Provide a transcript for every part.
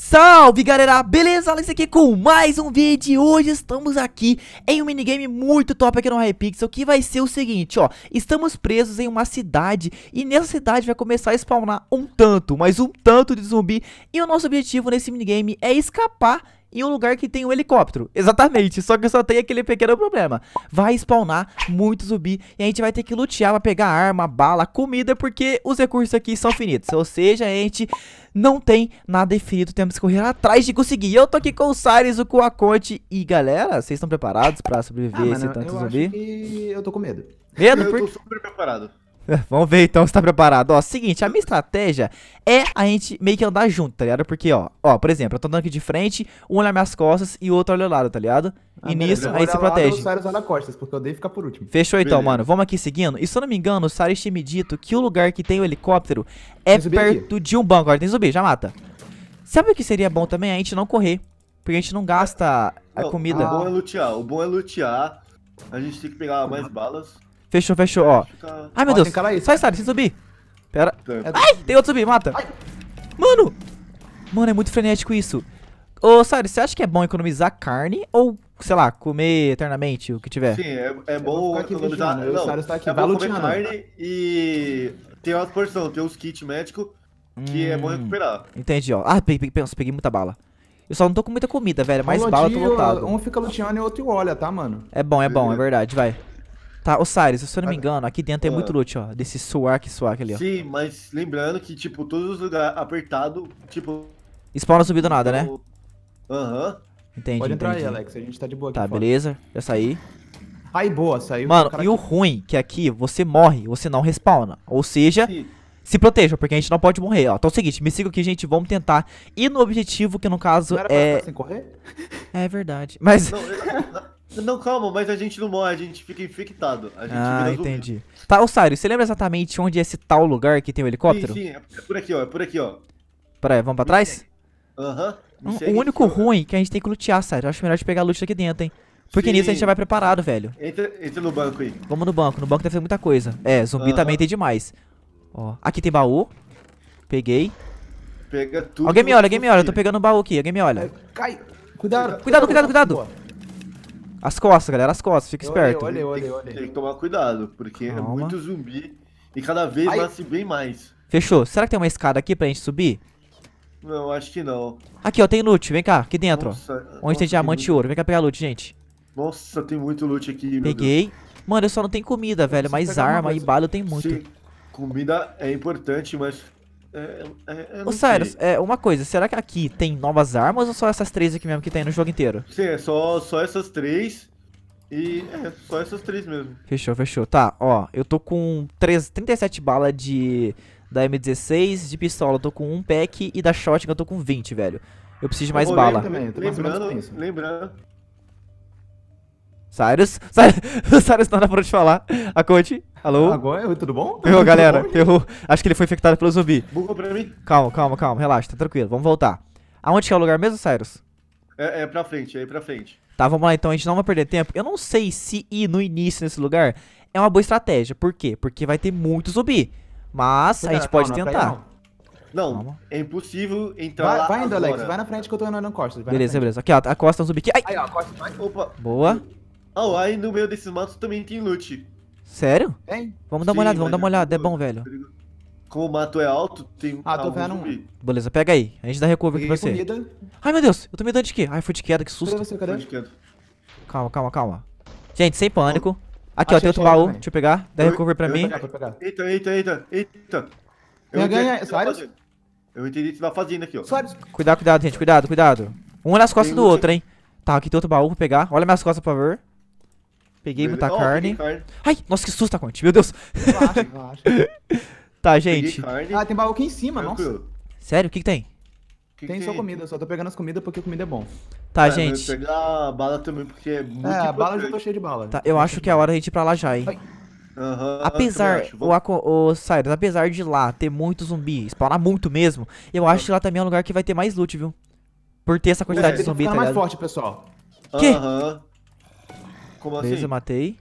Salve galera, beleza? Alex aqui com mais um vídeo e hoje estamos aqui em um minigame muito top aqui no Hypixel Que vai ser o seguinte, ó, estamos presos em uma cidade e nessa cidade vai começar a spawnar um tanto, mas um tanto de zumbi E o nosso objetivo nesse minigame é escapar em um lugar que tem um helicóptero. Exatamente, só que só tem aquele pequeno problema. Vai spawnar muito zumbi e a gente vai ter que lutear pra pegar arma, bala, comida, porque os recursos aqui são finitos. Ou seja, a gente não tem nada definido, temos que correr atrás de conseguir. Eu tô aqui com o Cyrus, o a e galera, vocês estão preparados pra sobreviver ah, a esse tanto eu zumbi? eu tô com medo. Medo? Eu por... tô super preparado. Vamos ver então se tá preparado. Ó, seguinte, a minha estratégia é a gente meio que andar junto, tá ligado? Porque, ó, ó, por exemplo, eu tô andando aqui de frente, um olha minhas costas e o outro olha o lado, tá ligado? Ah, e nisso, aí se protege. Lado, o olha costas, porque eu dei ficar por último. Fechou então, Beleza. então, mano. Vamos aqui seguindo. E se eu não me engano, o Saris tinha me dito que o lugar que tem o helicóptero é perto aqui. de um banco. Agora tem zumbi, já mata. Sabe o que seria bom também? A gente não correr. Porque a gente não gasta a comida. O bom é lutear, o bom é lutear. A gente tem que pegar mais balas. Fechou, fechou, ó. Ai, meu Deus. Sai, sai, sem subir. Pera. Ai, tem outro subir, mata. Mano. Mano, é muito frenético isso. Ô, Sari, você acha que é bom economizar carne ou, sei lá, comer eternamente o que tiver? Sim, é, é bom economizar. não, não, tá aqui, é bom comer carne e tem uma porção tem os kits médicos que hum, é bom hum, recuperar. Entendi, ó. Ah, peguei, peguei, peguei muita bala. Eu só não tô com muita comida, velho. Mais bala, eu tô lotado. Um fica luteando e o outro olha, tá, mano? É bom, é bom, é verdade, vai. Tá, Osiris, se eu não me ah, engano, aqui dentro é muito loot, ó. Desse suar que suar ali, ó. Sim, mas lembrando que, tipo, todos os lugares apertados, tipo. Spawn não do nada, né? Aham. Uhum. Entendi. Pode entrar entendi. aí, Alex, a gente tá de boa aqui. Tá, fora. beleza, já saí. Aí, boa, saiu. Mano, e o ruim que aqui você morre, você não respawna. Ou seja. Sim. Se proteja porque a gente não pode morrer, ó. Então é o seguinte, me siga aqui, gente. Vamos tentar ir no objetivo, que no caso não era é. Pra sem correr? É verdade. Mas. Não, eu... Não, calma, mas a gente não morre, a gente fica infectado. Gente ah, entendi. Tá, Osário, você lembra exatamente onde é esse tal lugar que tem o um helicóptero? Sim, sim, é por aqui, ó, é por aqui, ó. Pera aí, vamos pra trás? Aham. o único aqui, ruim é que a gente tem que lutear, Sário. Acho melhor a gente pegar a loot aqui dentro, hein. Porque Sim. nisso a gente já vai preparado, velho. Entra, entra, no banco aí. Vamos no banco. No banco deve ter muita coisa. É, zumbi também tem demais. Ó, aqui tem baú. Peguei. Pega tudo. Alguém me olha, alguém me olha. Eu tô pegando o baú aqui. Alguém me olha. Cai. Cuidado. Cuidado, cuidado, cuidado. As costas, galera, as costas, fica esperto. Olha, olha, olha. Tem que tomar cuidado, porque é Calma. é muito zumbi e cada vez vai se bem mais. Fechou. Será que tem uma escada aqui pra gente subir? Não, acho que não. Aqui, ó, tem loot. Vem cá, aqui dentro, nossa, Onde nossa, tem diamante e ouro. Vem cá pegar loot, gente. Nossa, tem muito loot aqui, Peguei. Mano, eu só não tenho comida, velho, mas arma e bala eu tenho muito. Sim, comida é importante, mas é, é, Ô, Cyrus, é, uma coisa, será que aqui tem novas armas ou só essas três aqui mesmo que tem no jogo inteiro? Sim, é só, só essas três. E é, só essas três mesmo. Fechou, fechou. Tá, ó, eu tô com 3, 37 balas de, da M16, de pistola eu tô com um pack e da shotgun eu tô com 20, velho. Eu preciso de mais bala. Também, lembrando, lembrando, Cyrus, Cyrus, Cyrus não dá pra te falar. A Conte, alô? Agora, tudo bom? Meu, galera, errou. Acho que ele foi infectado pelo zumbi. Bugou pra mim. Calma, calma, calma, relaxa, tá tranquilo, vamos voltar. Aonde que é o lugar mesmo, Cyrus? É, é pra frente, é pra frente. Tá, vamos lá então, a gente não vai perder tempo. Eu não sei se ir no início nesse lugar é uma boa estratégia. Por quê? Porque vai ter muito zumbi. Mas Cuidado, a gente pode calma, tentar. Não, calma. é impossível entrar vai, lá Vai indo, agora. Alex, vai na frente que eu tô na costas. Beleza, beleza. Aqui, ó, a costa do é zumbi aqui. Ai. Aí, ó, a costa vai. Opa. Boa. Ah aí no meio desses matos também tem loot. Sério? Tem? Vamos dar uma Sim, olhada, vamos dar uma é olhada, é bom, velho. Tá Como o mato é alto, tem ah, tô vendo zumbi. Beleza, pega aí. A gente dá recover Peguei aqui pra você. Ai, meu Deus, eu tô me dando de quê? Ai, foi de queda, que susto. Cadê Calma, calma, calma. Gente, sem pânico. Aqui, Achei ó, tem outro baú. Deixa eu pegar. Dá eu, recover pra eu mim. Eita, eita, eita, eita. Eu ganhei, tá Sarius? Eu entendi que você tá fazendo aqui, ó. Cuidado, cuidado, gente. Cuidado, cuidado. Um nas costas tem do outro, hein. Tá, aqui tem outro baú pra pegar. Olha minhas costas, por favor. Peguei Beleza. muita oh, carne. carne. Ai, nossa, que susto, tá Conte. Meu Deus. Relaxa, relaxa. tá, gente. Ah, tem baú aqui em cima, Tranquilo. nossa. Sério? O que, que tem? Que tem que só comida, só tô pegando as comidas porque a comida é bom. Tá, é, gente. Eu pegar bala também porque é muito. É, a bala já tô cheia de bala. Tá, eu acho que é a hora de a gente ir pra lá já, hein. Uhum, apesar, o, o, o Cyrus, apesar de lá ter muito zumbi, spawnar muito mesmo, eu acho que lá também é um lugar que vai ter mais loot, viu? Por ter essa quantidade é, de zumbi, tá mais ligado? forte, pessoal. Que? Uhum. Como assim? Beleza, assim? matei.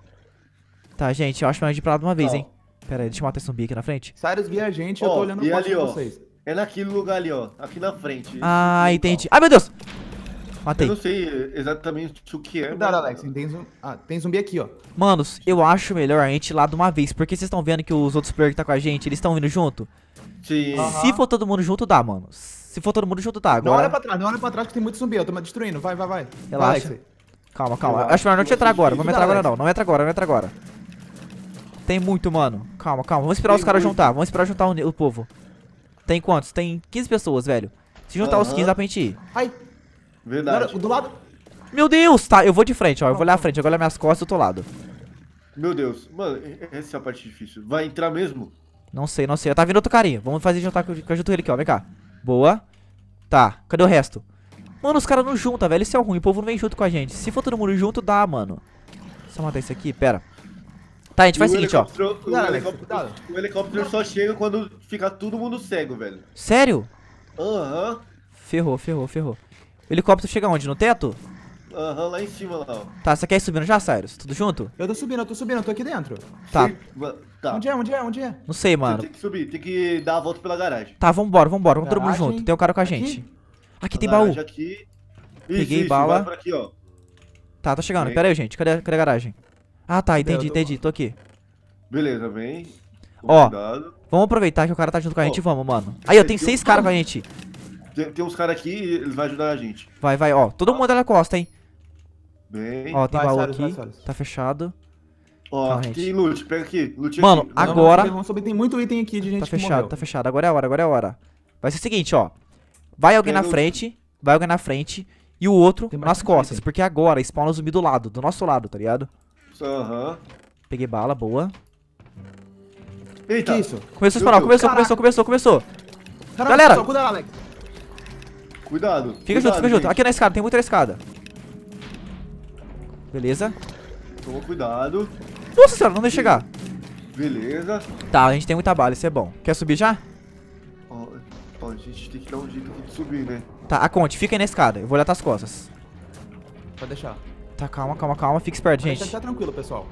Tá, gente, eu acho melhor a gente ir pra lá de uma vez, Não. hein. Pera aí, deixa eu matar esse zumbi aqui na frente. Cyrus guia a gente, eu tô olhando e o ali, de ó. vocês. É naquele lugar ali, ó. Aqui na frente. Ah, entendi. ai meu Deus! Eu Matei. não sei exatamente o que é. Cuidado, mas- Alex, tem zumbi, ah, tem zumbi aqui, ó. Manos, eu acho melhor a gente ir lá de uma vez, porque vocês estão vendo que os outros players que tá com a gente, eles estão vindo junto? Sim. Se for todo mundo junto, dá, mano. Se for todo mundo junto, dá. Não olha pra trás, não olha pra trás que tem muito zumbi, eu tô me destruindo. Vai, vai, vai. Relaxa. Vai, Calma, calma. Acho melhor não te entrar agora. Não entra agora, não. Não entra agora, não entra agora. Tem muito, mano. Calma, calma. Vamos esperar os caras juntar. Vamos esperar juntar o, povo. Tem quantos? Tem 15 pessoas, velho. Se juntar os 15, dá pra gente ir. Ai. Verdade. do lado. Meu Deus, tá. Eu vou de frente, ó. Eu vou olhar a frente. Agora olhar é minhas costas, do outro lado. Meu Deus. Mano, essa é a parte difícil. Vai entrar mesmo? Não sei, não sei. Tá vindo outro carinha. Vamos fazer juntar com, ele aqui, ó. Vem cá. Boa. Tá. Cadê o resto? Mano, os caras não juntam, velho. Isso é ruim. O povo não vem junto com a gente. Se for todo mundo junto, dá, mano. Só matar isso aqui, pera. Tá, a gente faz o seguinte, ó. O, não, helicóptero, o helicóptero só chega quando fica todo mundo cego, velho. Sério? Aham. Ferrou, ferrou, ferrou. O helicóptero chega onde? No teto? Aham, lá em cima, lá. Tá, você quer ir subindo já, Cyrus? Tudo junto? Eu tô subindo, eu tô subindo, eu tô aqui dentro. Tá. tá. Onde é, onde é, onde é? Não sei, mano. Tem que subir, tem que dar a volta pela garagem. Tá, vambora, vambora, vamos todo mundo junto. Tem o um cara com a gente. Aqui tem baú. Aqui. Isso, Peguei isso, bala. Aqui, tá, tô chegando. Vem. Pera aí, gente. Cadê, cadê a garagem? Ah, tá. Entendi, entendi. Tô aqui. Beleza, vem. Ó, vamos aproveitar que o cara tá junto com a gente. Ó, vamos, mano. Aí, ó, tem, tem seis caras com a gente. Tem, tem uns caras aqui eles vão ajudar a gente. Vai, vai. Ó, todo mundo olha costa, hein. Bem. Ó, tem vai, baú aqui. Vai, tá fechado. Ó, Calma, tem loot. Pega aqui. Loot Mano, aqui. agora... Não, não, não, tem muito item aqui de gente Tá fechado, tá fechado. Agora é a hora, agora é a hora. Vai ser o seguinte, ó. Vai alguém na frente, vai alguém na frente e o outro nas costas, porque agora spawna zumbi do lado, do nosso lado, tá ligado? Aham. Peguei bala, boa. Eita. Que isso? Começou a spawnar, começou, começou, começou, começou. Galera! Pessoal, cuidado, Alex. Cuidado. Fica cuidado, junto, fica gente. junto. Aqui na escada, tem muita escada. Beleza. Toma cuidado. Nossa senhora, não deixa chegar. Beleza. Tá, a gente tem muita bala, isso é bom. Quer subir já? Então, a gente tem que dar um jeito aqui de subir, né? Tá, a Conte, fica aí na escada. Eu vou olhar tuas costas. Pode deixar. Tá, calma, calma, calma. Fique esperto, gente. Tá, tranquilo, pessoal.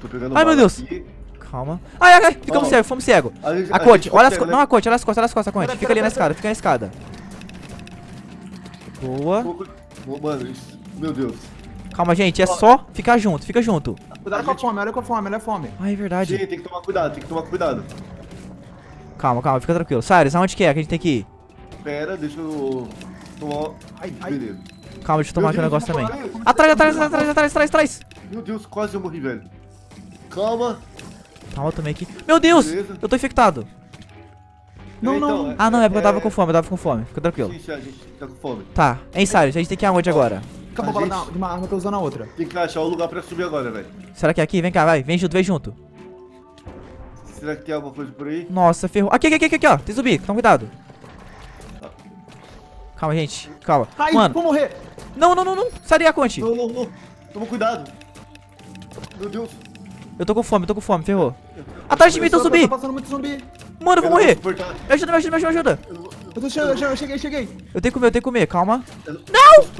Tô pegando Ai, meu Deus. Aqui. Calma. Ai, ai, ai. Ficamos cegos, fomos cegos. A, Conte, olha as costas. Né? Não, a Conte, olha as costas, olha as costas, a Conte. fica ali na escada, fica na escada. Boa. Boa, mano. Meu Deus. Calma, gente, é só ficar junto, fica junto. Cuidado com a fome, olha com a fome, olha a fome. Ai, é verdade. Sim, tem que tomar cuidado, tem que tomar cuidado. Calma, calma, fica tranquilo. Cyrus, aonde que é que a gente tem que ir? Pera, deixa eu tomar... Ai, Beleza. Calma, deixa eu tomar aqui o negócio também. Atrás, atrás, atrás, atrás, atrás, atrás. Meu Deus, quase eu morri, velho. Calma. Calma também aqui. Meu Deus, Beleza. eu tô infectado. É, não, então, não. ah, não, é porque eu é, tava com fome, eu tava com fome. Fica tranquilo. Sim, a gente tá com fome. Tá. Hein, Cyrus, a gente tem que ir aonde agora? Acabou a gente... de uma arma, eu tô usando a outra. Tem que achar o lugar pra subir agora, velho. Será que é aqui? Vem cá, vai. Vem junto, vem junto. Será que tem alguma coisa por aí? Nossa, ferrou. Aqui, aqui, aqui, aqui, ó. Tem zumbi, Toma cuidado. Calma, gente. Calma. Ai, Mano. vou morrer. Não, não, não, não. Saria, Conte. Não, não, não. Toma cuidado. Meu Deus. Eu tô com fome, eu tô com fome, ferrou. Atrás de mim, tô zumbi. Tá passando muito zumbi. Mano, eu vou morrer. Me ajuda, me ajuda, me ajuda, me ajuda. Eu tô chegando, eu cheguei, cheguei. Eu tenho que comer, eu tenho que comer, calma. Não!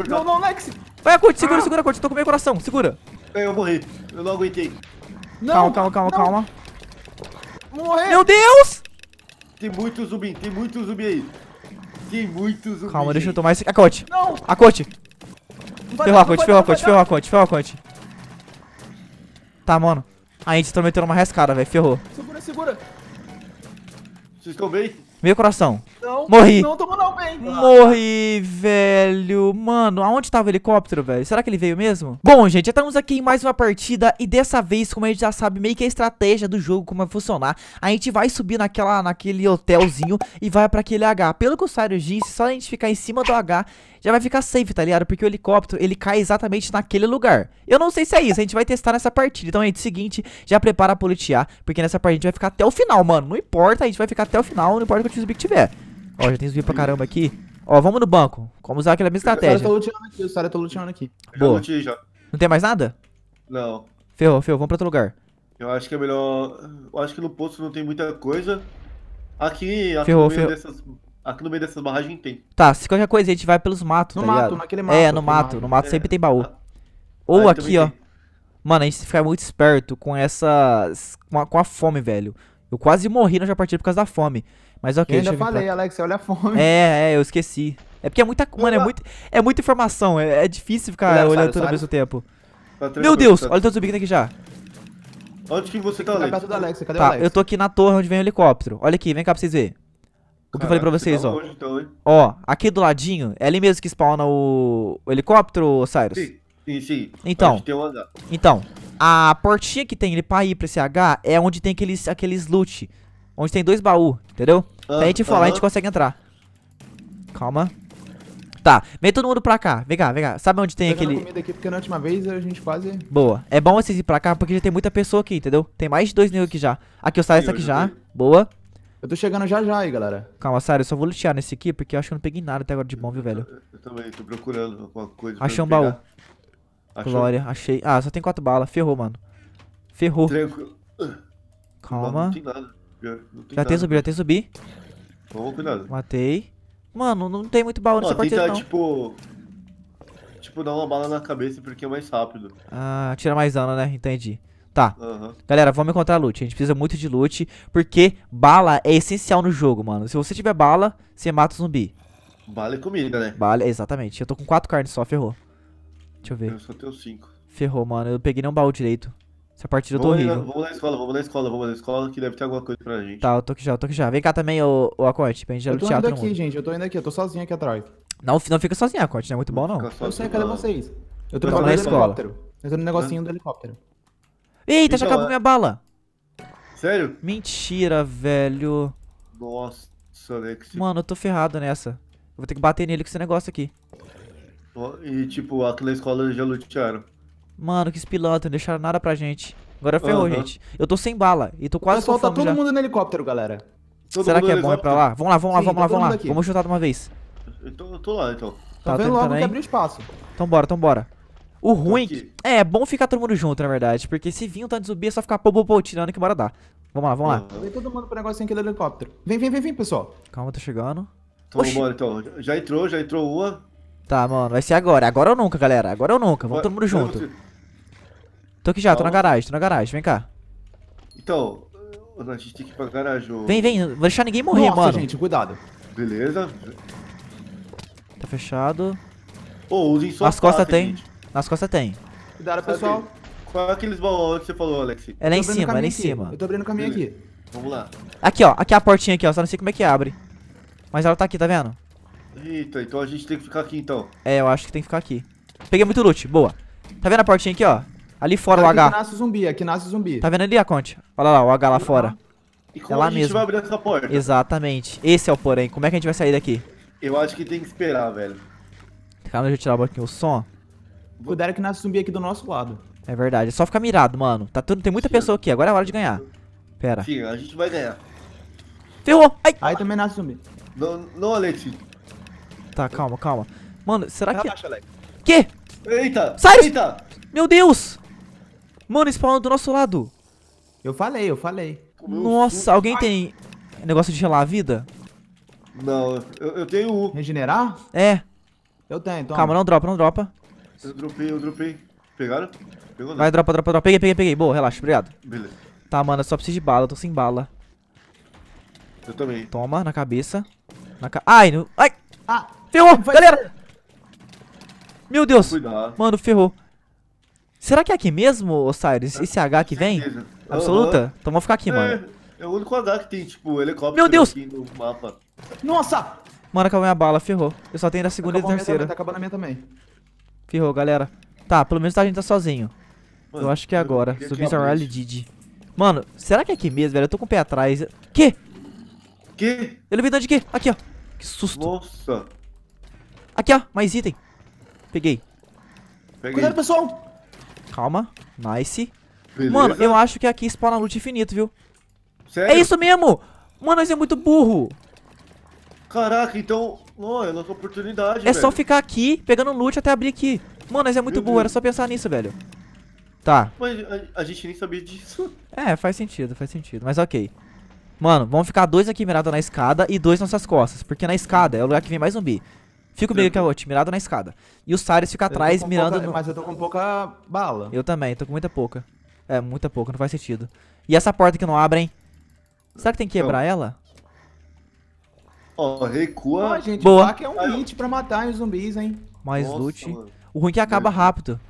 Não, não, Lex. É Vai, Conte, segura, ah! segura, Conte. tô com meu coração, segura. Eu morri. Eu não aguentei. Não, calma, calma, calma, calma morrer. Meu Deus! Tem muito zumbi, tem muito zumbi aí. Tem muito zumbi. Calma, deixa eu tomar esse. Acote! Não! Acote! Ferrou a conte, ferrou a conte, ferrou a conte, ferrou a conte. Tá, mano. A gente tá metendo uma rescada, velho. Ferrou. Segura, segura. Vocês estão bem? Meio coração. Não, Morri. Não tomou não bem. Morri, velho. Mano, aonde tava o helicóptero, velho? Será que ele veio mesmo? Bom, gente, já estamos aqui em mais uma partida. E dessa vez, como a gente já sabe, meio que a estratégia do jogo, como vai funcionar. A gente vai subir naquela, naquele hotelzinho e vai pra aquele H. Pelo que o Cyrus disse, só a gente ficar em cima do H, já vai ficar safe, tá ligado? Porque o helicóptero, ele cai exatamente naquele lugar. Eu não sei se é isso, a gente vai testar nessa partida. Então, gente, seguinte, já prepara pra politear. porque nessa partida a gente vai ficar até o final, mano. Não importa, a gente vai ficar até o final, não importa quantos zumbi tiver. Ó, já tem zumbi pra caramba aqui. Ó, vamos no banco. Vamos usar aquela mesma estratégia. Os caras lutando aqui, os caras estão lutando aqui. Boa. Já já. Não tem mais nada? Não. Ferrou, ferrou. Vamos pra outro lugar. Eu acho que é melhor... Eu acho que no posto não tem muita coisa. Aqui, aqui ferrou, no meio ferrou. dessas... Aqui no meio dessas barragens tem. Tá, se qualquer coisa a gente vai pelos matos, no tá mato, ligado? naquele mato. É, no mato. mato. No mato é. sempre tem baú. É. Ou aqui, ó. Tem. Mano, a gente fica muito esperto com essas... Com a, com a fome, velho. Eu quase morri na partida por causa da fome. Mas ok, eu ainda falei, pra... Alex, olha a fome. É, é, eu esqueci. É porque é muita, Opa. mano, é, muito, é muita informação, é, é difícil ficar olha, olhando tudo ao mesmo tempo. Tá Meu Deus, tá olha o teu aqui já. Onde que você tá, tá Alex? Da Alex cadê tá, o Alex? eu tô aqui na torre onde vem o helicóptero. Olha aqui, vem cá pra vocês verem. O que eu falei pra vocês, ó. Longe, então, ó, aqui do ladinho, é ali mesmo que spawna o, o helicóptero, Cyrus Sim, sim, sim. Então, então, a portinha que tem ele pra ir pra esse H é onde tem aqueles, aqueles loot. Onde tem dois baús, entendeu? Ah, Se a gente for lá, a gente consegue entrar. Calma. Tá, vem todo mundo pra cá. Vem cá, vem cá. Sabe onde tem aquele... comida aqui porque na última vez a gente quase... Boa. É bom vocês ir pra cá porque já tem muita pessoa aqui, entendeu? Tem mais de dois negros aqui já. Aqui, tá eu saio essa aqui já. Boa. Eu tô chegando já já aí, galera. Calma, sério, eu só vou lutear nesse aqui porque eu acho que eu não peguei nada até agora de bom, viu, velho? Eu também, tô procurando alguma coisa Achei um baú. Achou? Glória, achei. Ah, só tem quatro balas. Ferrou, mano. Ferrou. Tranquilo. Calma. não tem nada. Já, já tem zumbi, já tem zumbi. Ô, cuidado. Matei. Mano, não tem muito baú nessa partida, não. tipo... Tipo, dar uma bala na cabeça porque é mais rápido. Ah, tira mais dano, né? Entendi. Tá. Uhum. Galera, vamos encontrar loot. A gente precisa muito de loot, porque bala é essencial no jogo, mano. Se você tiver bala, você mata o zumbi. Bala é comida, né? Bala, exatamente. Eu tô com quatro carnes só, ferrou. Deixa eu ver. Eu só tenho cinco. Ferrou, mano. Eu peguei nem um baú direito. Essa partida eu tô vamos horrível. Na, vamos na escola, vamos na escola, vamos na escola, que deve ter alguma coisa pra gente. Tá, eu tô aqui já, eu tô aqui já. Vem cá também, ô, ô Acorte, pra gente já Eu tô indo aqui, gente, eu tô indo aqui, eu tô sozinho aqui atrás. Não, não fica sozinho, Acorte, não é muito bom não. Eu sei, cadê vocês? Eu tô, eu tô na escola. Eu tô no negocinho ah. do helicóptero. Eita, já acabou minha bala. Sério? Mentira, velho. Nossa, Alex. Né, Mano, eu tô ferrado nessa. Eu vou ter que bater nele com esse negócio aqui. E tipo, aqui na escola já lutearam. Mano, que espilanta, não deixaram nada pra gente. Agora ferrou, uhum. gente. Eu tô sem bala e tô quase Pessoal, tá todo já. mundo no helicóptero, galera. Todo Será que é bom ir pra lá? Vamos lá, vamos lá, Sim, vamos tá lá, vamos lá. Aqui. Vamos chutar de uma vez. Eu tô, eu tô lá, então. Tá, tá vendo logo também. que abriu espaço. Então bora, então bora. O ruim é que... é, é bom ficar todo mundo junto, na verdade. Porque se vir um tanto de zumbi, é só ficar pô, pô, pô, tirando que bora dar. Vamos lá, vamos uhum. lá. Vem todo mundo pro negocinho aqui do helicóptero. Vem, vem, vem, vem, pessoal. Calma, tô chegando. Então então. Já entrou, já entrou uma. Tá, mano, vai ser agora. Agora ou nunca, galera. Agora ou nunca. Vamos vai, todo mundo junto. Tô aqui já, tô na garagem, tô na garagem. Vem cá. Então, a gente tem que ir pra garagem. Vem, vem. Não vou deixar ninguém morrer, Nossa, mano. gente, cuidado. Beleza. Tá fechado. Ô, oh, usem sua Nas costas tem. Gente. Nas costas tem. Cuidado, pessoal. Qual é aqueles balões que você falou, Alex? É lá em cima, é lá em cima. Eu tô abrindo o caminho Beleza. aqui. Vamos lá. Aqui, ó. Aqui é a portinha aqui, ó. Só não sei como é que abre. Mas ela tá aqui, tá vendo? Eita, então a gente tem que ficar aqui então. É, eu acho que tem que ficar aqui. Peguei muito loot, boa. Tá vendo a portinha aqui, ó? Ali fora o H. Aqui nasce zumbi, aqui nasce zumbi. Tá vendo ali a Conte? Olha lá, o H lá fora. E como é lá a gente mesmo. vai abrir essa porta? Exatamente. Esse é o porém. Como é que a gente vai sair daqui? Eu acho que tem que esperar, velho. Calma, deixa eu tirar um pouquinho o som. Cuidado que nasce zumbi aqui do nosso lado. É verdade, é só ficar mirado, mano. Tá tudo, tem muita pessoa aqui, agora é hora de ganhar. Pera. Sim, a gente vai ganhar. Ferrou! Ai! Aí também nasce zumbi. Não, não, Alexi. Tá, calma, calma. Mano, será que... Que? Eita! Sai! Eita! Meu Deus! Mano, spawnando do nosso lado. Eu falei, eu falei. Nossa, alguém tem negócio de gelar a vida? Não, eu, eu tenho um. Regenerar? É. Eu tenho, então. Calma, não dropa, não dropa. Eu dropei, eu dropei. Pegaram? Pegou, não. Vai, dropa, dropa, dropa. Peguei, peguei, peguei. Boa, relaxa, obrigado. Beleza. Tá, mano, eu só preciso de bala, eu tô sem bala. Eu também. Toma, na cabeça. Na ca... Ai, no... Ai! Ah! Ferrou, Vai galera! Ser. Meu Deus! Cuidado. Mano, ferrou. Será que é aqui mesmo, Osiris? Esse H que vem? Uhum. Absoluta? Então vamos ficar aqui, é, mano. É o único H que tem, tipo, helicóptero Meu Deus. aqui no mapa. Nossa! Mano, acabou minha bala, ferrou. Eu só tenho da segunda acabou e da terceira. Também, tá acabando a minha também. Ferrou, galera. Tá, pelo menos a gente tá sozinho. Mano, eu acho que é agora. Subir a Rally Didi. Mano, será que é aqui mesmo, velho? Eu tô com o pé atrás. Que? Que? Ele vem de quê? Aqui, ó. Que susto. Nossa. Aqui, ó. Mais item. Peguei. Peguei. Cuidado, pessoal. Calma. Nice. Beleza. Mano, eu acho que aqui spawna loot infinito, viu? Sério? É isso mesmo! Mano, nós é muito burro. Caraca, então... Não, é nossa oportunidade, É velho. só ficar aqui, pegando loot até abrir aqui. Mano, nós é muito Meu burro. Deus. Era só pensar nisso, velho. Tá. Mas a, a, gente nem sabia disso. É, faz sentido, faz sentido. Mas ok. Mano, vamos ficar dois aqui mirado na escada e dois nas nossas costas. Porque na escada é o lugar que vem mais zumbi. Fico meio que a Ot, mirado na escada. E o Sares fica atrás, mirando. Pouca, no... Mas eu tô com pouca bala. Eu também, tô com muita pouca. É, muita pouca, não faz sentido. E essa porta que não abre, hein? Será que tem que então. quebrar ela? Ó, oh, recua. gente, Boa. que é um hit pra matar os zumbis, hein? Mais Nossa, loot. Mano. O ruim é que acaba Beleza. rápido.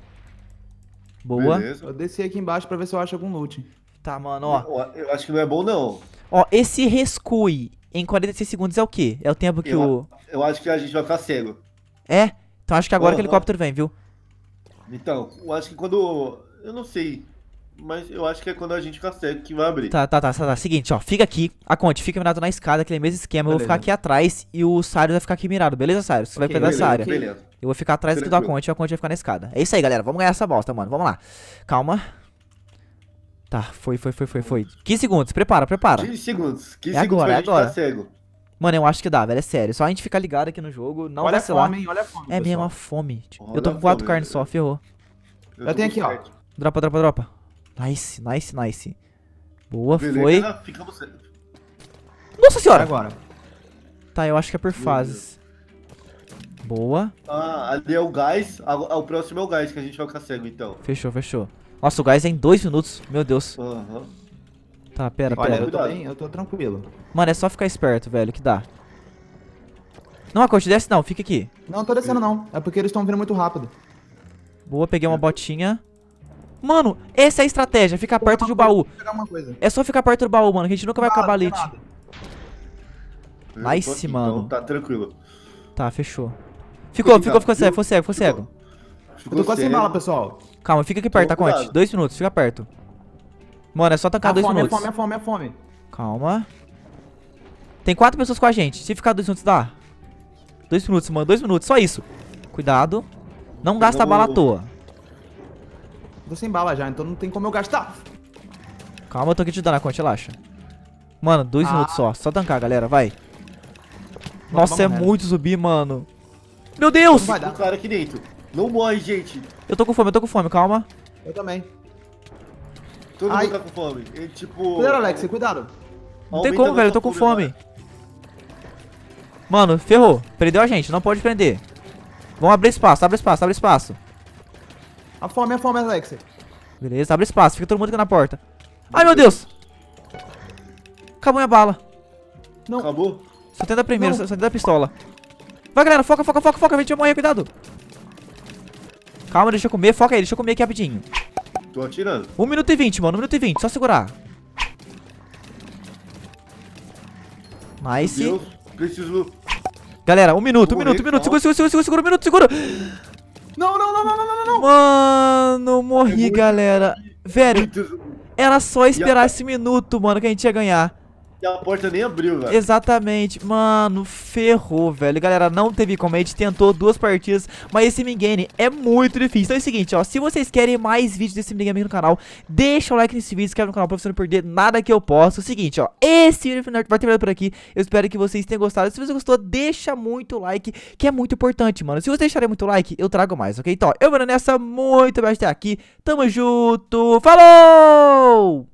Boa. Beleza. Eu desci aqui embaixo pra ver se eu acho algum loot. Tá, mano, ó. Eu, eu acho que não é bom, não. Ó, esse rescue em 46 segundos é o quê? É o tempo que eu, o. Eu acho que a gente vai ficar cego. É? Então acho que agora que o helicóptero vem, viu? Então, eu acho que quando. Eu não sei. Mas eu acho que é quando a gente ficar cego que vai abrir. Tá, tá, tá, tá, tá. Seguinte, ó. Fica aqui. A Conte, fica mirado na escada, aquele mesmo esquema. Beleza. Eu vou ficar aqui atrás e o Sarius vai ficar aqui mirado. Beleza, Sarius? Você okay, vai pegar beleza, essa área. Beleza. Eu vou ficar atrás Tranquilo. aqui do Aconte e o Aconte vai ficar na escada. É isso aí, galera. Vamos ganhar essa bosta, mano. Vamos lá. Calma. Tá, foi, foi, foi, foi, foi. 15 segundos, prepara, prepara. 15 segundos, 15 é segundos agora, é agora. Ficar cego. Mano, eu acho que dá, velho, é sério. Só a gente ficar ligado aqui no jogo, não olha vacilar. Olha a fome, olha a fome, É mesmo, a fome. eu tô com 4 carnes só, ferrou. Eu, eu tenho aqui, certo. ó. Dropa, dropa, dropa. Nice, nice, nice. Boa, Beleza, foi. Ficamos... Nossa senhora! Agora. Tá, eu acho que é por fases. Boa. Ah, ali é o gás. O próximo é o gás que a gente vai ficar cego, então. Fechou, fechou. Nossa, o gás é em dois minutos. Meu Deus. Uhum. Tá, pera, Olha, pera. eu tô bem, eu tô tranquilo. Mano, é só ficar esperto, velho, que dá. Não, Acote, desce não, fica aqui. Não, tô descendo não. É porque eles estão vindo muito rápido. Boa, peguei uma botinha. Mano, essa é a estratégia, ficar perto do baú. É só ficar perto do baú, mano, que a gente nunca vai acabar leite. Nice, aqui, então, mano. Então, tá tranquilo. Tá, fechou. Ficou, ficou, ficou, ficou cego, ficou cego, ficou cego. Ficou eu tô quase sem bala, pessoal. Calma, fica aqui perto, tá, Conte? Dois minutos, fica perto. Mano, é só tancar a tá dois fome, é minutos. É fome, é fome, é fome. Calma. Tem quatro pessoas com a gente. Se ficar dois minutos, dá. Dois minutos, mano. Dois minutos, só isso. Cuidado. Não gasta bala à toa. Tô sem bala já, então não tem como eu gastar. Calma, eu tô aqui te dando a conta, relaxa. Mano, dois ah. minutos só. Só tancar, galera, vai. Nossa, é muito zumbi, mano. Meu Deus! dar. um cara aqui dentro. Não morre, gente. Eu tô com fome, eu tô com fome, calma. Eu também. Todo Ai. mundo tá com fome. Ele, tipo... Cuidado, Alex, cuidado. Não tem como, velho, eu tô com fome. Agora. Mano, ferrou. Prendeu a gente, não pode prender. Vamos abrir espaço, abre espaço, abre espaço. A fome, a fome, Alex. Beleza, abre espaço, fica todo mundo aqui na porta. Ai, meu Deus. Acabou minha bala. Não. Acabou? Só tenta primeiro, só tenta a pistola. Vai, galera, foca, foca, foca, foca, a gente vai morrer, cuidado. Calma, deixa eu comer. Foca aí, deixa eu comer aqui rapidinho. Tô atirando. 1 um minuto e 20, mano. 1 um minuto e 20. Só segurar. Nice. Deus, preciso... Galera, um minuto, um minuto, um minuto. Segura, segura, segura, segura, segura, um minuto, segura. Não, não, não, não, não, não, não. Mano, morri, é galera. Velho, era só esperar esse minuto, mano, que a gente ia ganhar. E a porta nem abriu, velho. Exatamente. Mano, ferrou, velho. Galera, não teve como. A gente tentou duas partidas, mas esse minigame é muito difícil. Então é o seguinte, ó. Se vocês querem mais vídeos desse minigame aqui no canal, deixa o like nesse vídeo, se inscreve no canal pra você não perder nada que eu posso é o seguinte, ó. Esse vídeo vai terminar por aqui. Eu espero que vocês tenham gostado. Se você gostou, deixa muito like, que é muito importante, mano. Se vocês deixarem muito like, eu trago mais, ok? Então, ó, eu vou nessa. Muito obrigado até aqui. Tamo junto. Falou!